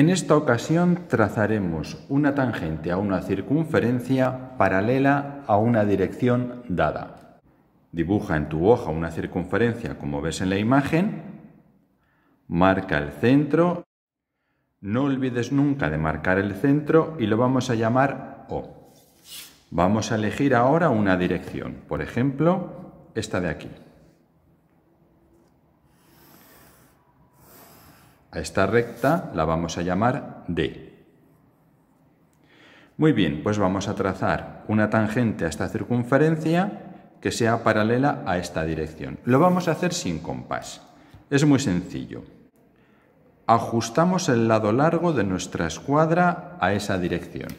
En esta ocasión trazaremos una tangente a una circunferencia paralela a una dirección dada. Dibuja en tu hoja una circunferencia como ves en la imagen, marca el centro, no olvides nunca de marcar el centro y lo vamos a llamar O. Vamos a elegir ahora una dirección, por ejemplo, esta de aquí. A esta recta la vamos a llamar D. Muy bien, pues vamos a trazar una tangente a esta circunferencia que sea paralela a esta dirección. Lo vamos a hacer sin compás. Es muy sencillo. Ajustamos el lado largo de nuestra escuadra a esa dirección.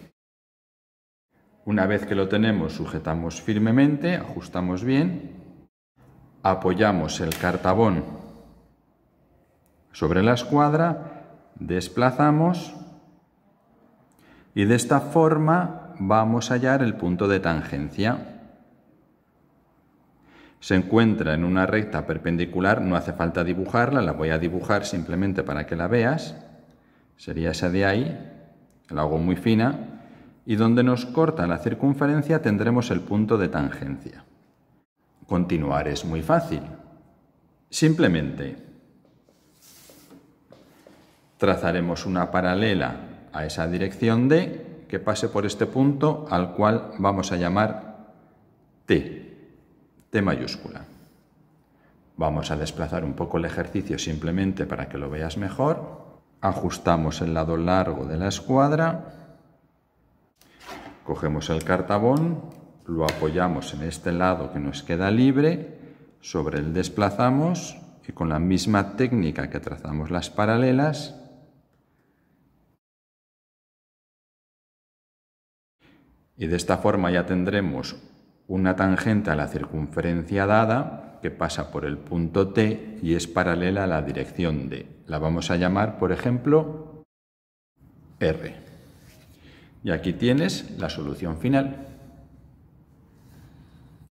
Una vez que lo tenemos, sujetamos firmemente, ajustamos bien, apoyamos el cartabón sobre la escuadra, desplazamos y de esta forma vamos a hallar el punto de tangencia. Se encuentra en una recta perpendicular, no hace falta dibujarla, la voy a dibujar simplemente para que la veas. Sería esa de ahí, la hago muy fina, y donde nos corta la circunferencia tendremos el punto de tangencia. Continuar es muy fácil. Simplemente Trazaremos una paralela a esa dirección D que pase por este punto al cual vamos a llamar T, T mayúscula. Vamos a desplazar un poco el ejercicio simplemente para que lo veas mejor. Ajustamos el lado largo de la escuadra. Cogemos el cartabón, lo apoyamos en este lado que nos queda libre, sobre él desplazamos y con la misma técnica que trazamos las paralelas, Y de esta forma ya tendremos una tangente a la circunferencia dada que pasa por el punto T y es paralela a la dirección D. La vamos a llamar, por ejemplo, R. Y aquí tienes la solución final.